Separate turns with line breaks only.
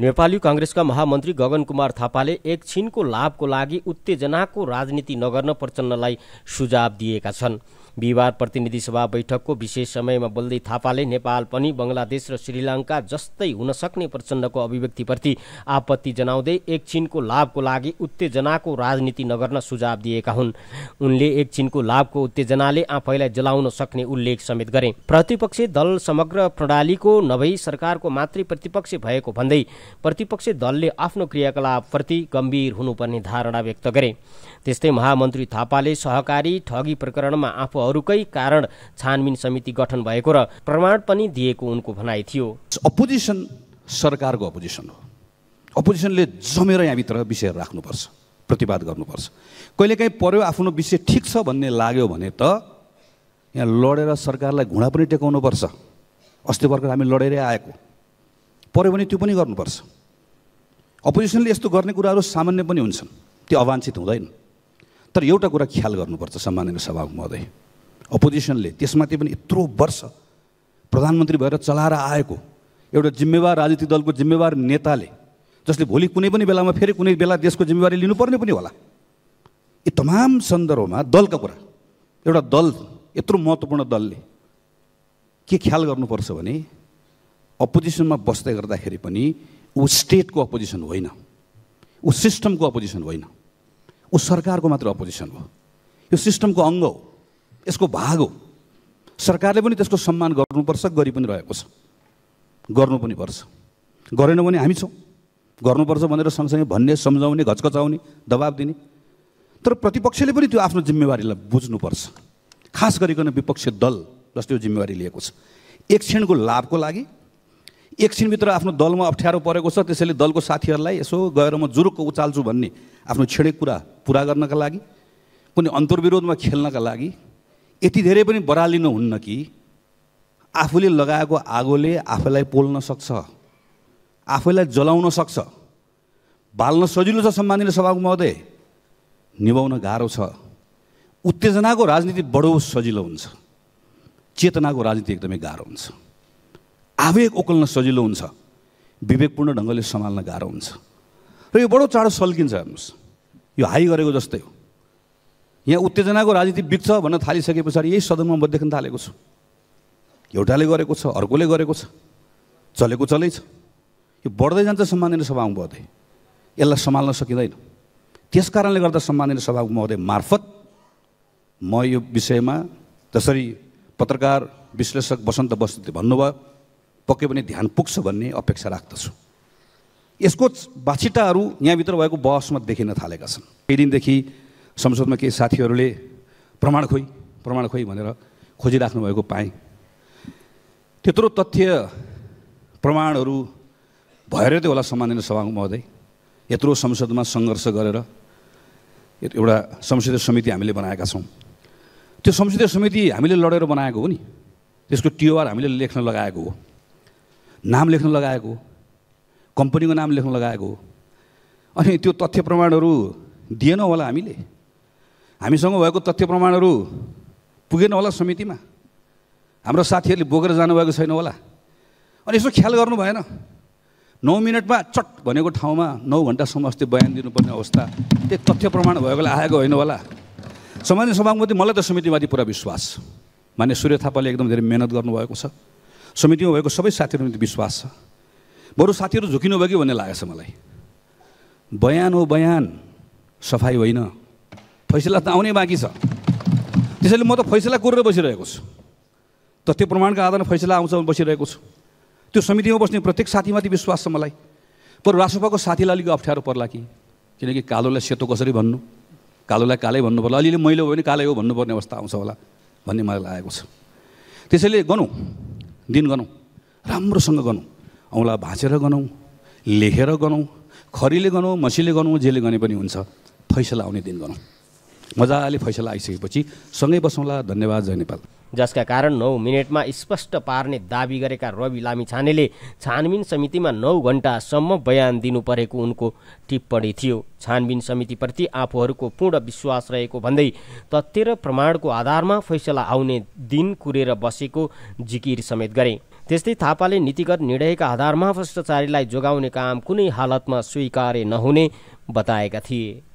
नेपाली कङ्ग्रेसका महामन्त्री गगन कुमार थापाले एकछिनको लाभको लागि उत्तेजनाको राजनीति नगर्न प्रचण्डलाई सुझाव दिएका छन् बिहिबार प्रतिनिधि सभा बैठकको विशेष समयमा बोल्दै थापाले नेपाल पनि बङ्गलादेश र श्रीलङ्का जस्तै हुन सक्ने प्रचण्डको अभिव्यक्तिप्रति आपत्ति जनाउँदै एकछिनको लाभको लागि उत्तेजनाको राजनीति नगर्न सुझाव दिएका हुन् उनले एकछिनको लाभको उत्तेजनाले आफैलाई जलाउन सक्ने उल्लेख समेत गरे प्रतिपक्षी दल समग्र प्रणालीको नभई सरकारको मात्रै प्रतिपक्ष भएको भन्दै प्रतिपक्षी दलले आफ्नो क्रियाकलापप्रति गम्भीर हुनुपर्ने धारणा व्यक्त गरे त्यस्तै महामन्त्री थापाले सहकारी ठगी प्रकरणमा आफू अरूकै कारण छानबिन समिति गठन भएको र प्रमाण पनि दिएको उनको भनाइ थियो अपोजिसन सरकारको
अपोजिसन हो अपोजिसनले जमेर यहाँभित्र विषय राख्नुपर्छ प्रतिवाद गर्नुपर्छ कहिलेकाहीँ पर्यो आफ्नो विषय ठिक छ भन्ने लाग्यो भने त यहाँ लडेर सरकारलाई घुँडा पनि टेकाउनुपर्छ अस्ति भर्खर हामी लडेरै आएको पऱ्यो भने त्यो पनि गर्नुपर्छ अपोजिसनले यस्तो गर्ने कुराहरू सामान्य पनि हुन्छन् त्यो अवाञ्छित हुँदैन तर एउटा कुरा ख्याल गर्नुपर्छ सम्माननीय सभा महोदय अपोजिसनले त्यसमाथि पनि यत्रो वर्ष प्रधानमन्त्री भएर चलाएर आएको एउटा जिम्मेवार राजनीतिक दलको जिम्मेवार नेताले जसले भोलि कुनै पनि बेलामा फेरि कुनै बेला देशको जिम्मेवारी लिनुपर्ने पनि होला यी तमाम सन्दर्भमा दलका कुरा एउटा दल यत्रो महत्त्वपूर्ण दलले के ख्याल गर्नुपर्छ भने अपोजिसनमा बस्दै गर्दाखेरि पनि ऊ स्टेटको अपोजिसन होइन ऊ सिस्टमको अपोजिसन होइन ऊ सरकारको मात्र अपोजिसन हो यो सिस्टमको अङ्ग हो यसको भाग हो सरकारले पनि त्यसको सम्मान गर्नुपर्छ गरी पनि रहेको छ गर्नु पनि पर्छ गरेन भने हामी छौँ गर्नुपर्छ भनेर सँगसँगै भन्ने सम्झाउने घचकचाउने दबाब दिने तर प्रतिपक्षले पनि त्यो आफ्नो जिम्मेवारीलाई बुझ्नुपर्छ खास गरिकन विपक्षी दल जस्तो यो जिम्मेवारी लिएको छ एक क्षणको लाभको लागि एक क्षणभित्र आफ्नो दलमा अप्ठ्यारो परेको छ त्यसैले दलको साथीहरूलाई यसो गएर म जुरुक्क उचाल्छु भन्ने आफ्नो छिडेक कुरा पुरा गर्नका लागि कुनै अन्तर्विरोधमा खेल्नका लागि यति धेरै पनि बरालिनु हुन्न कि आफूले लगाएको आगोले आफैलाई पोल्न सक्छ आफैलाई जलाउन सक्छ बाल्न सजिलो छ सम्मानित सभाको महोदय निभाउन गाह्रो छ उत्तेजनाको राजनीति बडो सजिलो हुन्छ चेतनाको राजनीति एकदमै गाह्रो हुन्छ आवेग ओकल्न सजिलो हुन्छ विवेकपूर्ण ढङ्गले सम्हाल्न गाह्रो हुन्छ र यो बडो चाँडो सल्किन्छ हेर्नुहोस् यो हाई गरेको जस्तै हो यहाँ उत्तेजनाको राजनीति बिग्छ भन्न थालिसके पछाडि यही सदनमा म देख्न थालेको छु एउटाले गरेको छ अर्कोले गरेको छ चलेको चलै छ यो बढ्दै जान्छ सम्माननीय सभा महोदय यसलाई सम्हाल्न सकिँदैन त्यस कारणले गर्दा सम्माननीय सभाको महोदय मार्फत म यो विषयमा जसरी पत्रकार विश्लेषक बसन्त बस्ती भन्नुभयो पक्कै पनि ध्यान पुग्छ भन्ने अपेक्षा राख्दछु यसको बाछिटाहरू यहाँभित्र भएको बहसमा देखिन थालेका छन् केही दिनदेखि संसदमा केही साथीहरूले प्रमाण खोइ प्रमाण खोइ भनेर खोजिराख्नु भएको पाएँ त्यत्रो तथ्य प्रमाणहरू भएर त्यो होला सम्माननीय सभाको महोदय यत्रो संसदमा सङ्घर्ष गरेर एउटा संसदीय समिति हामीले बनाएका छौँ त्यो संसदीय समिति हामीले लडेर बनाएको हो नि त्यसको टिओआर हामीले लेख्न लगाएको हो नाम लेख्न लगाएको हो कम्पनीको नाम लेख्न लगाएको हो अनि त्यो तथ्य प्रमाणहरू दिएनौँ होला हामीले हामीसँग भएको तथ्य प्रमाणहरू पुगेन होला समितिमा हाम्रो साथीहरूले बोकेर जानुभएको छैन होला अनि यसो ख्याल गर्नु भएन नौ मिनटमा चट भनेको ठाउँमा नौ घन्टासम्म अस्ति बयान दिनुपर्ने अवस्था त्यो तथ्य प्रमाण भएकोले आएको होइन होला सामान्य सभामुति मलाई त समितिमाथि पुरा विश्वास मान्य सूर्य थापाले एकदम धेरै मिहिनेत गर्नुभएको छ समितिमा भएको सबै साथीहरूमाथि विश्वास छ बरु साथीहरू झुकिनुभयो कि भन्ने लागेको छ मलाई बयान हो बयान सफाइ होइन फैसला त आउनै बाँकी छ त्यसैले म त फैसला कुरेर बसिरहेको छु तथ्य प्रमाणका आधारमा फैसला आउँछ बसिरहेको छु त्यो समितिमा बस्ने प्रत्येक साथीमाथि विश्वास छ मलाई पर रासोपाको साथीलाई अलिक अप्ठ्यारो पर्ला कि किनकि कालोलाई सेतो कसरी भन्नु कालोलाई कालै भन्नु पर्ला अलिअलि मैलो भयो भने कालै हो भन्नुपर्ने अवस्था आउँछ होला भन्ने मलाई लागेको छ त्यसैले गनौँ दिन गनौँ राम्रोसँग गनौँ औँला भाँचेर गनौँ लेखेर गनौँ खरीले गनौँ मसीले गनौँ जेले गने पनि हुन्छ फैसला आउने दिन गनौँ मजाले फैसला आइसकेपछि सँगै बसौँला धन्यवाद जय नेपाल
जसका कारण नौ मिनटमा स्पष्ट पार्ने दावी गरेका रवि लामिछानेले छानबिन समितिमा नौ घन्टासम्म बयान दिनु परेको उनको टिप्पणी थियो छानबिन समितिप्रति आफूहरूको पूर्ण विश्वास रहेको भन्दै तथ्य र प्रमाणको आधारमा फैसला आउने दिन कुरेर बसेको जिकिर समेत गरे त्यस्तै थापाले नीतिगत निर्णयका आधारमा भ्रष्टाचारीलाई जोगाउने काम कुनै हालतमा स्वीकार्य नहुने बताएका थिए